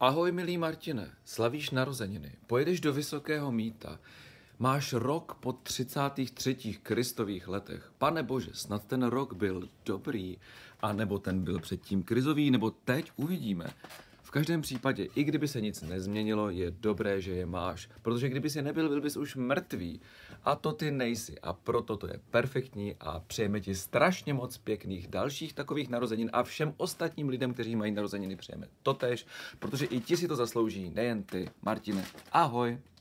Ahoj, milý Martine, slavíš narozeniny, pojedeš do Vysokého míta, máš rok po 33. kristových letech. Pane bože, snad ten rok byl dobrý, a nebo ten byl předtím krizový, nebo teď uvidíme každém případě, i kdyby se nic nezměnilo, je dobré, že je máš, protože kdyby si nebyl, byl bys už mrtvý. A to ty nejsi. A proto to je perfektní a přejeme ti strašně moc pěkných dalších takových narozenin a všem ostatním lidem, kteří mají narozeniny, přejeme totež, protože i ti si to zaslouží, nejen ty. Martine, ahoj.